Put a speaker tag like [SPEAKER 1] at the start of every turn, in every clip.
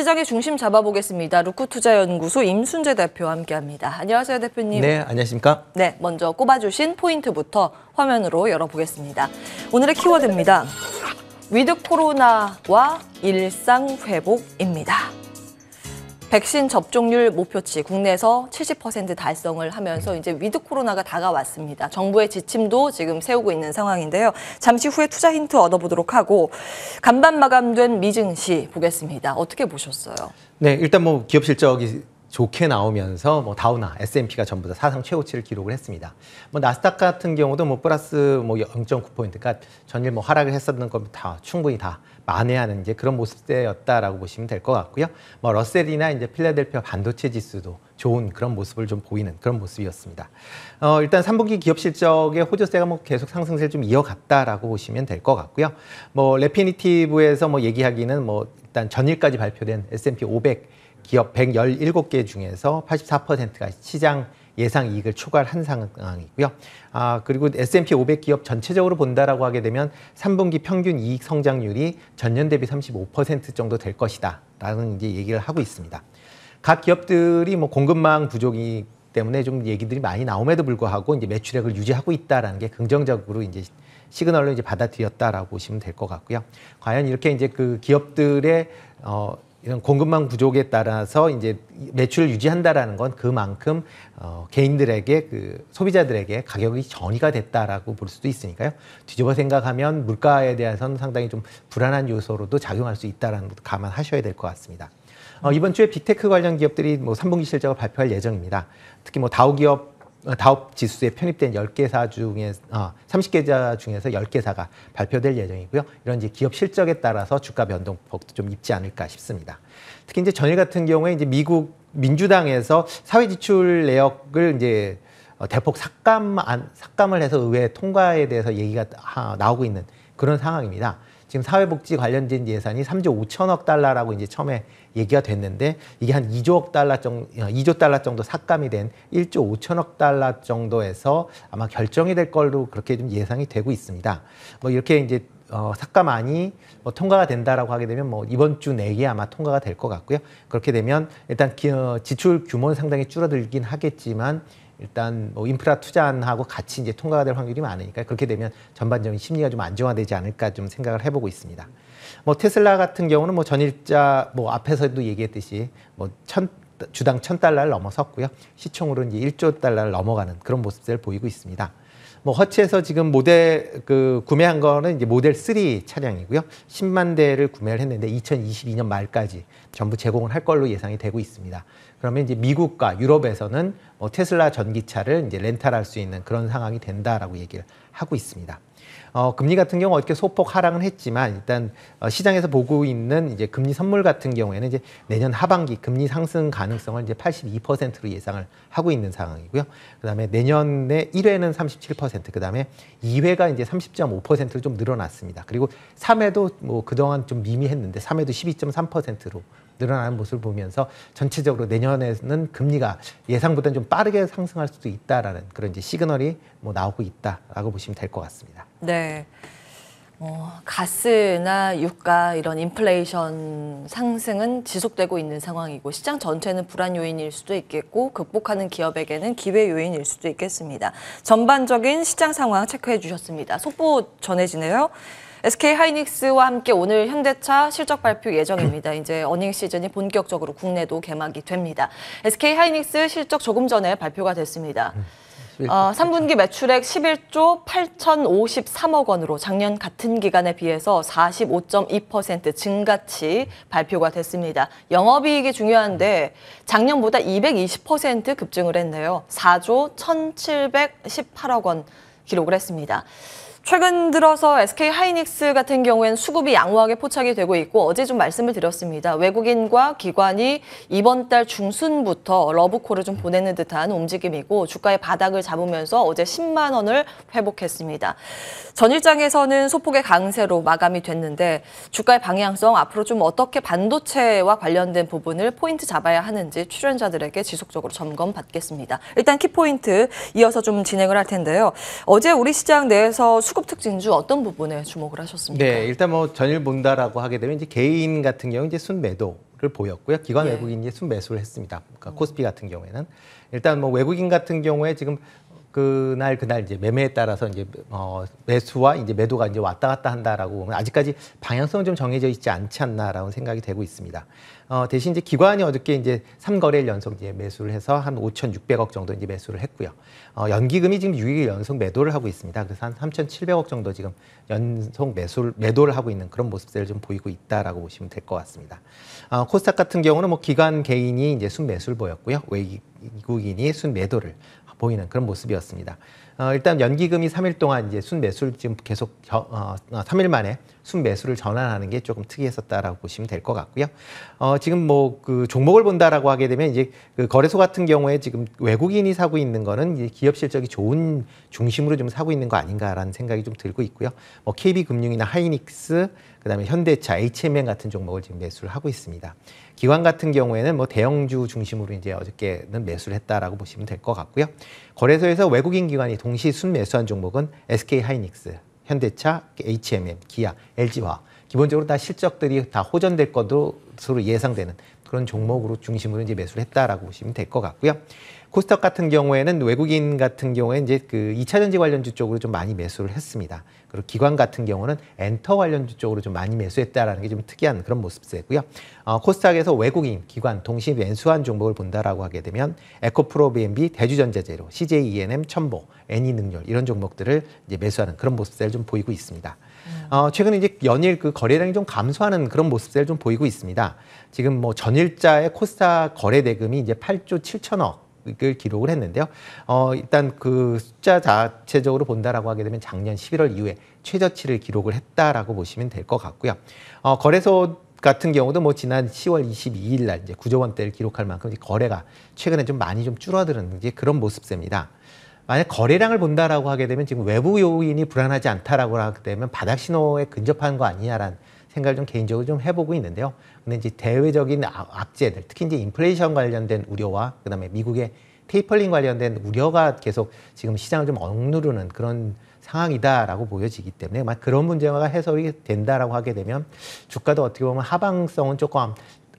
[SPEAKER 1] 시장의 중심 잡아보겠습니다. 루크투자연구소 임순재 대표와 함께합니다. 안녕하세요, 대표님. 네,
[SPEAKER 2] 안녕하십니까?
[SPEAKER 1] 네, 먼저 꼽아주신 포인트부터 화면으로 열어보겠습니다. 오늘의 키워드입니다. 위드 코로나와 일상 회복입니다. 백신 접종률 목표치 국내에서 70% 달성을 하면서 이제 위드 코로나가 다가왔습니다. 정부의 지침도 지금 세우고 있는 상황인데요. 잠시 후에 투자 힌트 얻어보도록 하고 간밤 마감된 미증시 보겠습니다. 어떻게 보셨어요?
[SPEAKER 2] 네, 일단 뭐 기업 실적이 좋게 나오면서 뭐 다우나, S&P가 전부 다 사상 최고치를 기록을 했습니다. 뭐 나스닥 같은 경우도 뭐 플러스 뭐 0.9포인트, 그 전일 뭐 하락을 했었던 것다 충분히 다 만회하는 이제 그런 모습이었다라고 보시면 될 것 같고요. 뭐 러셀이나 이제 필라델피아 반도체 지수도 좋은 그런 모습을 좀 보이는 그런 모습이었습니다. 어, 일단 3분기 기업 실적의 호조세가 뭐 계속 상승세를 좀 이어갔다라고 보시면 될 것 같고요. 뭐 레피니티브에서 뭐 얘기하기는 뭐 일단 전일까지 발표된 S&P 500 기업 117개 중에서 84%가 시장 예상 이익을 초과한 를 상황이고요. 아, 그리고 S&P 500 기업 전체적으로 본다라고 하게 되면 3분기 평균 이익 성장률이 전년 대비 35% 정도 될 것이다. 라는 이제 얘기를 하고 있습니다. 각 기업들이 뭐 공급망 부족이 때문에 좀 얘기들이 많이 나옴에도 불구하고 이제 매출액을 유지하고 있다라는 게 긍정적으로 이제 시그널로 이제 받아들였다라고 보시면 될 것 같고요. 과연 이렇게 이제 그 기업들의 어, 이런 공급망 부족에 따라서 이제 매출을 유지한다라는 건 그만큼 어, 개인들에게 그 소비자들에게 가격이 전이가 됐다라고 볼 수도 있으니까요. 뒤집어 생각하면 물가에 대해서는 상당히 좀 불안한 요소로도 작용할 수 있다라는 것도 감안하셔야 될 것 같습니다. 어, 이번 주에 빅테크 관련 기업들이 뭐 3분기 실적을 발표할 예정입니다. 특히 뭐 다우 기업 어, 다업 지수에 편입된 10개사 중에 어, 30개사 중에서 10개사가 발표될 예정이고요. 이런 이제 기업 실적에 따라서 주가 변동폭도 좀 입지 않을까 싶습니다. 특히 이제 전일 같은 경우에 이제 미국 민주당에서 사회 지출 내역을 이제 어, 대폭 삭감 안, 삭감을 해서 의회 통과에 대해서 얘기가 나오고 있는 그런 상황입니다. 지금 사회복지 관련된 예산이 3조 5천억 달러라고 이제 처음에 얘기가 됐는데 이게 한 2조억 달러 정도, 2조 어, 달러 정도 삭감이 된 1조 5천억 달러 정도에서 아마 결정이 될 걸로 그렇게 좀 예상이 되고 있습니다. 뭐 이렇게 이제 어, 삭감안이 뭐 통과가 된다라고 하게 되면 뭐 이번 주 내에 아마 통과가 될 것 같고요. 그렇게 되면 일단 기, 어, 지출 규모는 상당히 줄어들긴 하겠지만 일단 뭐 인프라 투자하고 같이 이제 통과가 될 확률이 많으니까 그렇게 되면 전반적인 심리가 좀 안정화되지 않을까 좀 생각을 해보고 있습니다. 뭐 테슬라 같은 경우는 뭐 전일자 뭐 앞에서도 얘기했듯이 뭐 천, 주당 천 달러를 넘어섰고요. 시총으로 이제 일조 달러를 넘어가는 그런 모습들을 보이고 있습니다. 뭐 허츠에서 지금 모델 그 구매한 거는 이제 모델 3 차량이고요. 10만 대를 구매를 했는데 2022년 말까지 전부 제공을 할 걸로 예상이 되고 있습니다. 그러면 이제 미국과 유럽에서는 뭐 테슬라 전기차를 이제 렌탈할 수 있는 그런 상황이 된다라고 얘기를 하고 있습니다. 어, 금리 같은 경우 어떻게 소폭 하락은 했지만 일단 어, 시장에서 보고 있는 이제 금리 선물 같은 경우에는 이제 내년 하반기 금리 상승 가능성을 이제 82%로 예상을 하고 있는 상황이고요. 그다음에 내년에 1회는 37%, 그다음에 2회가 이제 30.5%로 좀 늘어났습니다. 그리고 3회도 뭐 그동안 좀 미미했는데 3회도 12.3%로 늘어나는 모습을 보면서 전체적으로 내년에는 금리가 예상보다는 좀 빠르게 상승할 수도 있다라는 그런 이제 시그널이 뭐 나오고 있다라고 보시면 될 것 같습니다.
[SPEAKER 1] 네. 어, 가스나 유가 이런 인플레이션 상승은 지속되고 있는 상황이고 시장 전체는 불안 요인일 수도 있겠고 극복하는 기업에게는 기회 요인일 수도 있겠습니다. 전반적인 시장 상황 체크해 주셨습니다. 속보 전해지네요. SK 하이닉스와 함께 오늘 현대차 실적 발표 예정입니다. 이제 어닝 시즌이 본격적으로 국내도 개막이 됩니다. SK 하이닉스 실적 조금 전에 발표가 됐습니다. 음, 어, 3분기 매출액 11조 8,053억 원으로 작년 같은 기간에 비해서 45.2% 증가치 발표가 됐습니다. 영업이익이 중요한데 작년보다 220% 급증을 했네요. 4조 1,718억 원 기록을 했습니다. 최근 들어서 SK 하이닉스 같은 경우에는 수급이 양호하게 포착이 되고 있고 어제 좀 말씀을 드렸습니다. 외국인과 기관이 이번 달 중순부터 러브콜을 좀 보내는 듯한 움직임이고 주가의 바닥을 잡으면서 어제 10만 원을 회복했습니다. 전일장에서는 소폭의 강세로 마감이 됐는데 주가의 방향성 앞으로 좀 어떻게 반도체와 관련된 부분을 포인트 잡아야 하는지 출연자들에게 지속적으로 점검 받겠습니다. 일단 키포인트 이어서 좀 진행을 할 텐데요. 어제 우리 시장 내에서 수 수급특 징주 어떤 부분에 주목을 하셨습니까?
[SPEAKER 2] 네, 일단 뭐 전일 본다라고 하게 되면 이제 개인 같은 경우 이제 순매도 를 보였고요. 기관 예. 외국인이 순매수를 했습니다. 그러니까 코스피 같은 경우에는 일단 뭐 외국인 같은 경우에 지금 그날 그날 이제 매매에 따라서 이제 어 매수와 이제 매도가 이제 왔다 갔다 한다라고 보면 아직까지 방향성은 좀 정해져 있지 않지 않나라는 생각이 되고 있습니다. 어 대신 이제 기관이 어저께 이제 삼거래일 연속 이제 매수를 해서 한 5,600억 정도 이제 매수를 했고요. 어 연기금이 지금 6일 연속 매도를 하고 있습니다. 그래서 한 3,700억 정도 지금 연속 매수를 매도를 하고 있는 그런 모습들을 좀 보이고 있다라고 보시면 될 것 같습니다. 어 코스닥 같은 경우는 뭐 기관 개인이 이제 순매수를 보였고요. 외국인이 순매도를 보이는 그런 모습이었습니다. 어, 일단 연기금이 3일 동안 이제 순매수를 지금 계속 저, 어, 3일 어, 만에 순매수를 전환하는 게 조금 특이했었다라고 보시면 될 것 같고요. 어, 지금 뭐그 종목을 본다라고 하게 되면 이제 그 거래소 같은 경우에 지금 외국인이 사고 있는 거는 이제 기업 실적이 좋은 중심으로 좀 사고 있는 거 아닌가라는 생각이 좀 들고 있고요. 뭐 KB 금융이나 하이닉스 그다음에 현대차, HMN 같은 종목을 지금 매수를 하고 있습니다. 기관 같은 경우에는 뭐 대형주 중심으로 이제 어저께는 매수를 했다라고 보시면 될 것 같고요. 거래소에서 외국인 기관이 동시 순매수한 종목은 SK하이닉스, 현대차, HMM, 기아, LG화학 기본적으로 다 실적들이 다 호전될 것으로 예상되는 그런 종목으로 중심으로 이제 매수를 했다라고 보시면 될 것 같고요. 코스닥 같은 경우에는 외국인 같은 경우에 이제 그 2차 전지 관련주 쪽으로 좀 많이 매수를 했습니다. 그리고 기관 같은 경우는 엔터 관련주 쪽으로 좀 많이 매수했다라는 게 좀 특이한 그런 모습이고요. 어, 코스닥에서 외국인, 기관 동시 매수한 종목을 본다라고 하게 되면 에코프로 BNB, 대주전자재료, CJENM, 첨보, 애니능률 e 이런 종목들을 이제 매수하는 그런 모습을 들좀 보이고 있습니다. 어, 최근에 이제 연일 그 거래량이 좀 감소하는 그런 모습들을 좀 보이고 있습니다. 지금 뭐 전일자의 코스닥 거래 대금이 이제 8조 7천억 을 기록을 했는데요. 어, 일단 그 숫자 자체적으로 본다라고 하게 되면 작년 11월 이후에 최저치를 기록을 했다라고 보시면 될 것 같고요. 어, 거래소 같은 경우도 뭐 지난 10월 22일 날 이제 9조 원대를 기록할 만큼 거래가 최근에 좀 많이 좀 줄어드는 이제 그런 모습입니다 만약 거래량을 본다라고 하게 되면 지금 외부 요인이 불안하지 않다라고 하게 되면 바닥 신호에 근접한 거 아니냐라는 생각을 좀 개인적으로 좀 해보고 있는데요. 근데 이제 대외적인 아, 악재들, 특히 이제 인플레이션 관련된 우려와 그다음에 미국의 테이퍼링 관련된 우려가 계속 지금 시장을 좀 억누르는 그런 상황이다라고 보여지기 때문에 그런 문제가 해소이 된다라고 하게 되면 주가도 어떻게 보면 하방성은 조금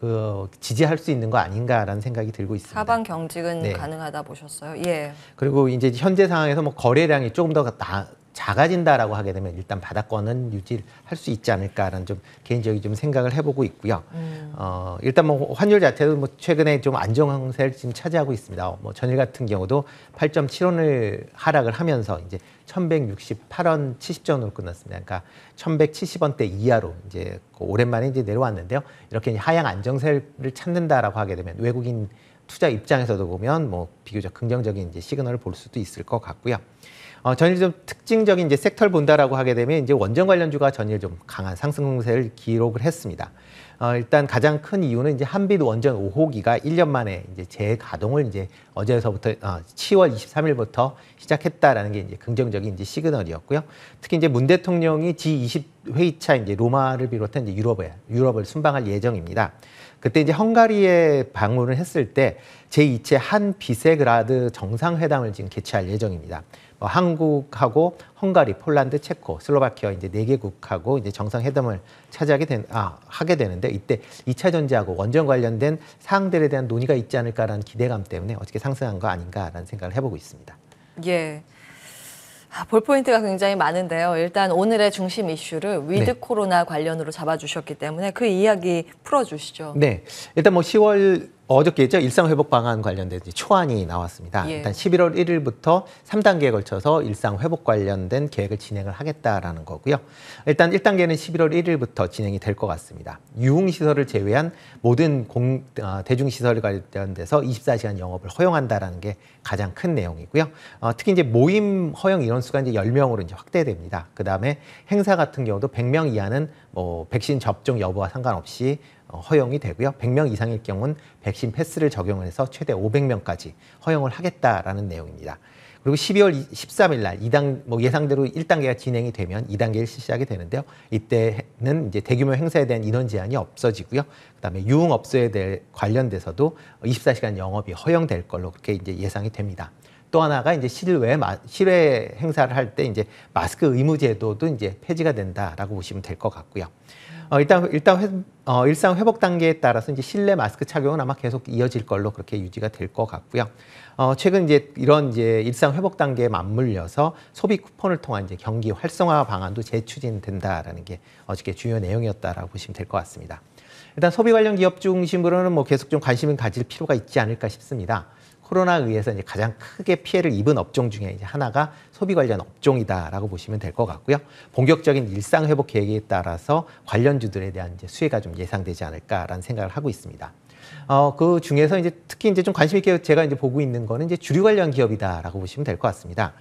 [SPEAKER 2] 그 지지할 수 있는 거 아닌가라는 생각이 들고 있습니다.
[SPEAKER 1] 사방 경직은 네. 가능하다 보셨어요? 예.
[SPEAKER 2] 그리고 이제 현재 상황에서 뭐 거래량이 조금 더 나, 작아진다라고 하게 되면 일단 바닥권은 유지할 수 있지 않을까라는 좀 개인적인 좀 생각을 해보고 있고요. 음. 어, 일단 뭐 환율 자체도 뭐 최근에 좀 안정세를 지금 차지하고 있습니다. 어, 뭐 전일 같은 경우도 8.7원을 하락을 하면서 이제 1168원 70전으로 끝났습니다. 그러니까 1170원대 이하로 이제 그 오랜만에 이제 내려왔는데요. 이렇게 하향 안정세를 찾는다라고 하게 되면 외국인 투자 입장에서도 보면 뭐 비교적 긍정적인 이제 시그널을 볼 수도 있을 것 같고요. 어, 전일 좀 특징적인 이제 섹터를 본다라고 하게 되면 이제 원전 관련주가 전일 좀 강한 상승세를 기록을 했습니다. 어, 일단 가장 큰 이유는 이제 한빛 원전 5호기가 1년 만에 이제 재가동을 이제 어제서부터 어, 10월 23일부터 시작했다라는 게 이제 긍정적인 이제 시그널이었고요. 특히 이제 문 대통령이 G20 회의차 이제 로마를 비롯한 이제 유럽에 유럽을 순방할 예정입니다. 그때 이제 헝가리에 방문을 했을 때 제2체 한 비세그라드 정상회담을 지금 개최할 예정입니다. 어, 한국하고 헝가리, 폴란드, 체코, 슬로바키아 이제 네 개국하고 이제 정상회담을 차지하게 된, 아, 하게 되는데 이때 2차 전지하고 원전 관련된 사항들에 대한 논의가 있지 않을까라는 기대감 때문에 어떻게 상승한 거 아닌가라는 생각을 해보고 있습니다.
[SPEAKER 1] 예. 아, 볼 포인트가 굉장히 많은데요. 일단 오늘의 중심 이슈를 위드 네. 코로나 관련으로 잡아주셨기 때문에 그 이야기 풀어주시죠.
[SPEAKER 2] 네. 일단 뭐 10월 어저께죠 일상회복 방안 관련된 초안이 나왔습니다. 예. 일단 11월 1일부터 3단계에 걸쳐서 일상회복 관련된 계획을 진행을 하겠다라는 거고요. 일단 1단계는 11월 1일부터 진행이 될 것 같습니다. 유흥시설을 제외한 모든 공, 어, 대중시설 관련돼서 24시간 영업을 허용한다라는 게 가장 큰 내용이고요. 어, 특히 이제 모임 허용 인원수가 이제 10명으로 이제 확대됩니다. 그 다음에 행사 같은 경우도 100명 이하는 뭐 백신 접종 여부와 상관없이 어, 허용이 되고요. 100명 이상일 경우는 백신 패스를 적용 해서 최대 500명까지 허용을 하겠다라는 내용입니다. 그리고 12월 13일 날 2단 뭐 예상대로 1단계가 진행이 되면 2단계를 실시하게 되는데요. 이때는 이제 대규모 행사에 대한 인원 제한이 없어지고요. 그다음에 유흥업소에 대해 관련돼서도 24시간 영업이 허용될 걸로 그렇게 이제 예상이 됩니다. 또 하나가 이제 실외 실외 행사를 할 때 이제 마스크 의무 제도도 이제 폐지가 된다라고 보시면 될 것 같고요. 어, 일단 일단 회, 어, 일상 회복 단계에 따라서 이제 실내 마스크 착용은 아마 계속 이어질 걸로 그렇게 유지가 될 것 같고요. 어, 최근 이제 이런 이제 일상 회복 단계에 맞물려서 소비 쿠폰을 통한 이제 경기 활성화 방안도 재추진된다라는 게 어저께 주요 내용이었다라고 보시면 될 것 같습니다. 일단 소비 관련 기업 중심으로는 뭐 계속 좀 관심을 가질 필요가 있지 않을까 싶습니다. 코로나에 의해서 이제 가장 크게 피해를 입은 업종 중에 이제 하나가 소비 관련 업종이다라고 보시면 될 것 같고요. 본격적인 일상 회복 계획에 따라서 관련주들에 대한 이제 수혜가 좀 예상되지 않을까라는 생각을 하고 있습니다. 어, 그 중에서 이제 특히 이제 좀 관심 있게 제가 이제 보고 있는 거는 이제 주류 관련 기업이다라고 보시면 될 것 같습니다.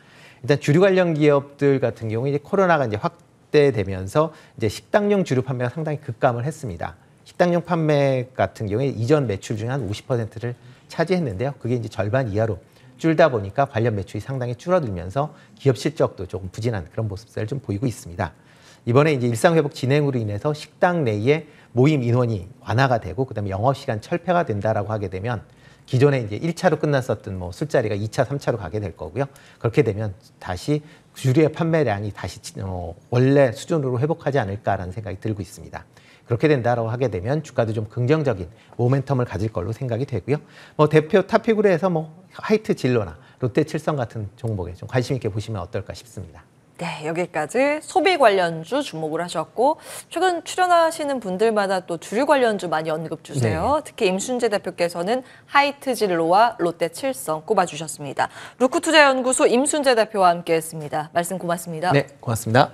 [SPEAKER 2] 일단 주류 관련 기업들 같은 경우 이제 코로나가 이제 확대되면서 이제 식당용 주류 판매가 상당히 급감을 했습니다. 식당용 판매 같은 경우에 이전 매출 중에 한 50%를 차지했는데요. 그게 이제 절반 이하로 줄다 보니까 관련 매출이 상당히 줄어들면서 기업 실적도 조금 부진한 그런 모습을좀 보이고 있습니다. 이번에 이제 일상회복 진행으로 인해서 식당 내에 모임 인원이 완화가 되고 그다음에 영업시간 철폐가 된다라고 하게 되면 기존에 이제 1차로 끝났었던 뭐 술자리가 2차, 3차로 가게 될 거고요. 그렇게 되면 다시 주류의 판매량이 다시 어, 원래 수준으로 회복하지 않을까라는 생각이 들고 있습니다. 그렇게 된다라고 하게 되면 주가도 좀 긍정적인 모멘텀을 가질 걸로 생각이 되고요. 뭐 대표 탑픽으로 해서 뭐 하이트 진로나 롯데 칠성 같은 종목에 좀 관심 있게 보시면 어떨까 싶습니다.
[SPEAKER 1] 네, 여기까지 소비 관련주 주목을 하셨고 최근 출연하시는 분들마다 또 주류 관련주 많이 언급 주세요. 네. 특히 임순재 대표께서는 하이트진로와 롯데칠성 꼽아주셨습니다. 루크투자연구소 임순재 대표와 함께했습니다. 말씀 고맙습니다. 네,
[SPEAKER 2] 고맙습니다.